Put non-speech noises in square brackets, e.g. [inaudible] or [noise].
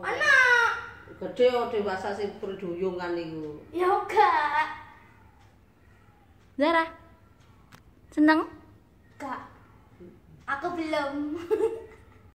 aku. Oh. Anak. Gede yo dewasa sing berduyung kan iku. Ya enggak. Zara. Seneng? Enggak. Aku belum. [laughs]